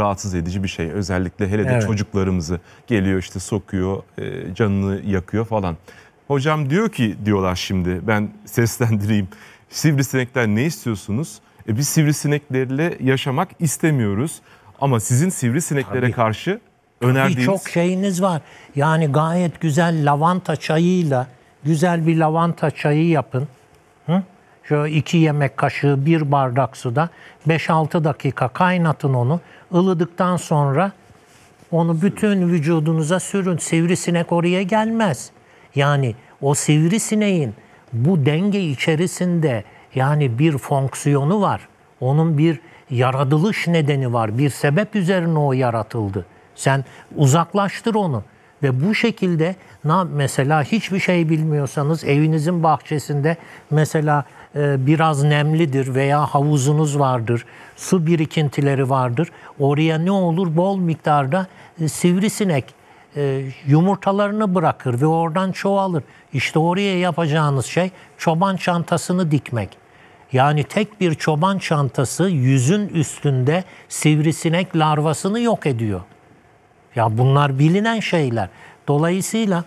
rahatsız edici bir şey. Özellikle hele de evet. çocuklarımızı geliyor işte sokuyor, e, canını yakıyor falan. Hocam diyor ki diyorlar şimdi ben seslendireyim. Sivrisinekler ne istiyorsunuz? E, biz sivrisineklerle yaşamak istemiyoruz. Ama sizin sivrisineklere Tabii. karşı önerdiğiniz... Tabii çok şeyiniz var. Yani gayet güzel lavanta çayıyla güzel bir lavanta çayı yapın. Hı? Şöyle iki yemek kaşığı, bir bardak suda 5-6 dakika kaynatın onu. Ilıdıktan sonra onu bütün vücudunuza sürün. Sivrisinek oraya gelmez. Yani o sivrisineğin bu denge içerisinde yani bir fonksiyonu var. Onun bir yaratılış nedeni var. Bir sebep üzerine o yaratıldı. Sen uzaklaştır onu. Ve bu şekilde mesela hiçbir şey bilmiyorsanız evinizin bahçesinde mesela e, biraz nemlidir veya havuzunuz vardır, su birikintileri vardır. Oraya ne olur bol miktarda e, sivrisinek e, yumurtalarını bırakır ve oradan çoğalır. İşte oraya yapacağınız şey çoban çantasını dikmek. Yani tek bir çoban çantası yüzün üstünde sivrisinek larvasını yok ediyor. Ya bunlar bilinen şeyler. Dolayısıyla